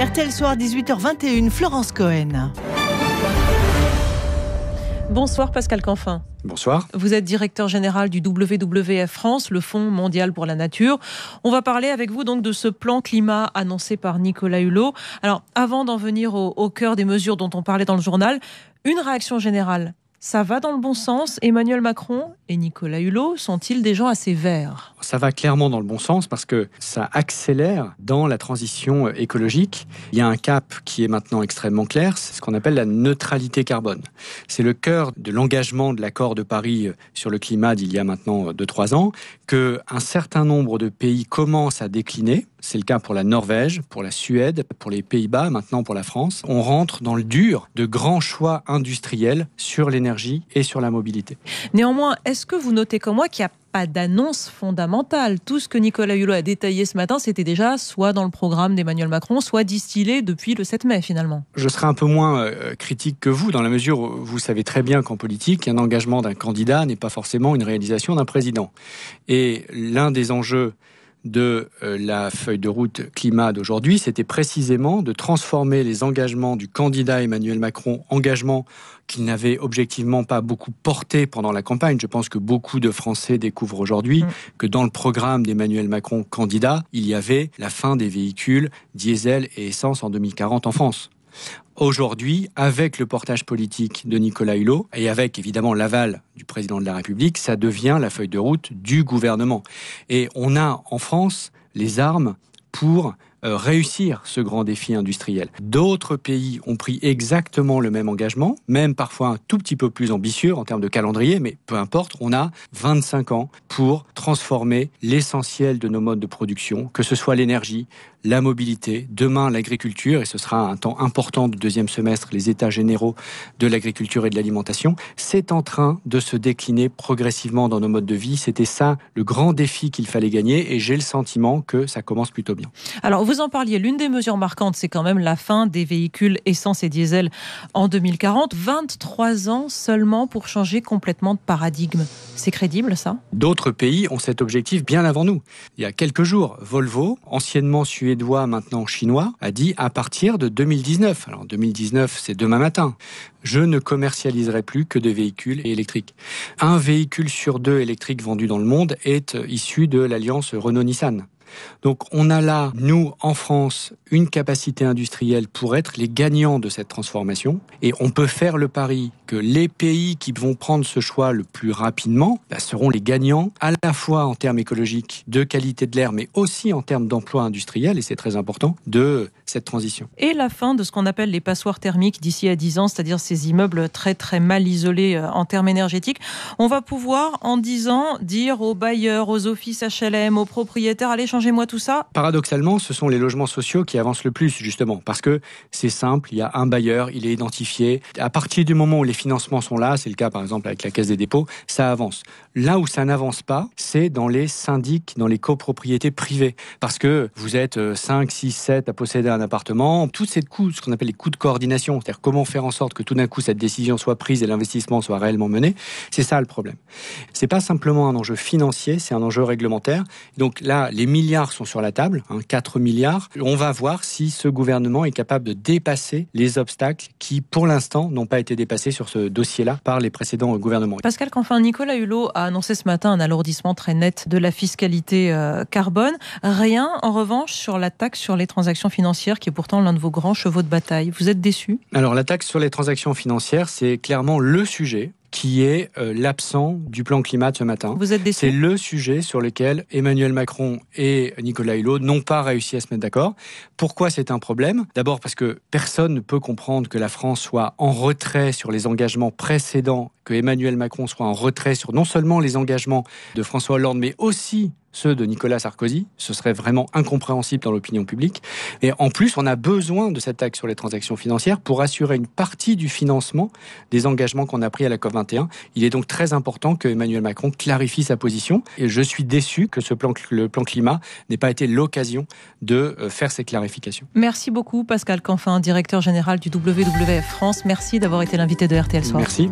RTL Soir, 18h21, Florence Cohen. Bonsoir Pascal Canfin. Bonsoir. Vous êtes directeur général du WWF France, le Fonds mondial pour la nature. On va parler avec vous donc de ce plan climat annoncé par Nicolas Hulot. Alors, avant d'en venir au, au cœur des mesures dont on parlait dans le journal, une réaction générale ça va dans le bon sens Emmanuel Macron et Nicolas Hulot sont-ils des gens assez verts Ça va clairement dans le bon sens parce que ça accélère dans la transition euh, écologique. Il y a un cap qui est maintenant extrêmement clair, c'est ce qu'on appelle la neutralité carbone. C'est le cœur de l'engagement de l'accord de Paris euh, sur le climat d'il y a maintenant 2-3 euh, ans, un certain nombre de pays commencent à décliner c'est le cas pour la Norvège, pour la Suède, pour les Pays-Bas, maintenant pour la France. On rentre dans le dur de grands choix industriels sur l'énergie et sur la mobilité. Néanmoins, est-ce que vous notez comme moi qu'il n'y a pas d'annonce fondamentale. Tout ce que Nicolas Hulot a détaillé ce matin, c'était déjà soit dans le programme d'Emmanuel Macron, soit distillé depuis le 7 mai finalement. Je serai un peu moins euh, critique que vous, dans la mesure où vous savez très bien qu'en politique, un engagement d'un candidat n'est pas forcément une réalisation d'un président. Et l'un des enjeux de euh, la feuille de route climat d'aujourd'hui, c'était précisément de transformer les engagements du candidat Emmanuel Macron, engagements qu'il n'avait objectivement pas beaucoup portés pendant la campagne. Je pense que beaucoup de Français découvrent aujourd'hui mm. que dans le programme d'Emmanuel Macron candidat, il y avait la fin des véhicules diesel et essence en 2040 en France. Aujourd'hui, avec le portage politique de Nicolas Hulot et avec évidemment l'aval du président de la République, ça devient la feuille de route du gouvernement. Et on a en France les armes pour euh, réussir ce grand défi industriel. D'autres pays ont pris exactement le même engagement, même parfois un tout petit peu plus ambitieux en termes de calendrier, mais peu importe, on a 25 ans pour transformer l'essentiel de nos modes de production, que ce soit l'énergie, la mobilité, demain l'agriculture, et ce sera un temps important du deuxième semestre, les états généraux de l'agriculture et de l'alimentation, c'est en train de se décliner progressivement dans nos modes de vie. C'était ça le grand défi qu'il fallait gagner, et j'ai le sentiment que ça commence plutôt bien. Alors, vous en parliez, l'une des mesures marquantes, c'est quand même la fin des véhicules essence et diesel en 2040. 23 ans seulement pour changer complètement de paradigme. C'est crédible, ça D'autres pays ont cet objectif bien avant nous. Il y a quelques jours, Volvo, anciennement suédois, maintenant chinois, a dit à partir de 2019, alors 2019 c'est demain matin, je ne commercialiserai plus que de véhicules électriques. Un véhicule sur deux électriques vendu dans le monde est issu de l'alliance Renault-Nissan. Donc on a là, nous, en France, une capacité industrielle pour être les gagnants de cette transformation. Et on peut faire le pari que les pays qui vont prendre ce choix le plus rapidement bah, seront les gagnants, à la fois en termes écologiques, de qualité de l'air, mais aussi en termes d'emploi industriel, et c'est très important, de cette transition. Et la fin de ce qu'on appelle les passoires thermiques d'ici à 10 ans, c'est-à-dire ces immeubles très très mal isolés euh, en termes énergétiques. On va pouvoir en 10 ans dire aux bailleurs, aux offices HLM, aux propriétaires, allez changez-moi tout ça. Paradoxalement, ce sont les logements sociaux qui avancent le plus justement parce que c'est simple, il y a un bailleur, il est identifié. À partir du moment où les financements sont là, c'est le cas par exemple avec la Caisse des dépôts, ça avance. Là où ça n'avance pas, c'est dans les syndics, dans les copropriétés privées parce que vous êtes 5, 6, 7 à posséder un un appartement, tous ces coûts, ce qu'on appelle les coûts de coordination, c'est-à-dire comment faire en sorte que tout d'un coup cette décision soit prise et l'investissement soit réellement mené, c'est ça le problème. C'est pas simplement un enjeu financier, c'est un enjeu réglementaire. Donc là, les milliards sont sur la table, 4 hein, milliards. On va voir si ce gouvernement est capable de dépasser les obstacles qui, pour l'instant, n'ont pas été dépassés sur ce dossier-là par les précédents gouvernements. Pascal Canfin, Nicolas Hulot a annoncé ce matin un alourdissement très net de la fiscalité euh, carbone. Rien, en revanche, sur la taxe sur les transactions financières qui est pourtant l'un de vos grands chevaux de bataille. Vous êtes déçu Alors la taxe sur les transactions financières, c'est clairement le sujet qui est euh, l'absent du plan climat de ce matin. Vous êtes C'est le sujet sur lequel Emmanuel Macron et Nicolas Hulot n'ont pas réussi à se mettre d'accord. Pourquoi c'est un problème D'abord parce que personne ne peut comprendre que la France soit en retrait sur les engagements précédents, que Emmanuel Macron soit en retrait sur non seulement les engagements de François Hollande, mais aussi ceux de Nicolas Sarkozy. Ce serait vraiment incompréhensible dans l'opinion publique. Et en plus, on a besoin de cette taxe sur les transactions financières pour assurer une partie du financement des engagements qu'on a pris à la COP21. Il est donc très important que Emmanuel Macron clarifie sa position. Et je suis déçu que ce plan, le plan climat n'ait pas été l'occasion de euh, faire ces clarifications. Merci beaucoup, Pascal Canfin, directeur général du WWF France. Merci d'avoir été l'invité de RTL Soir. Merci.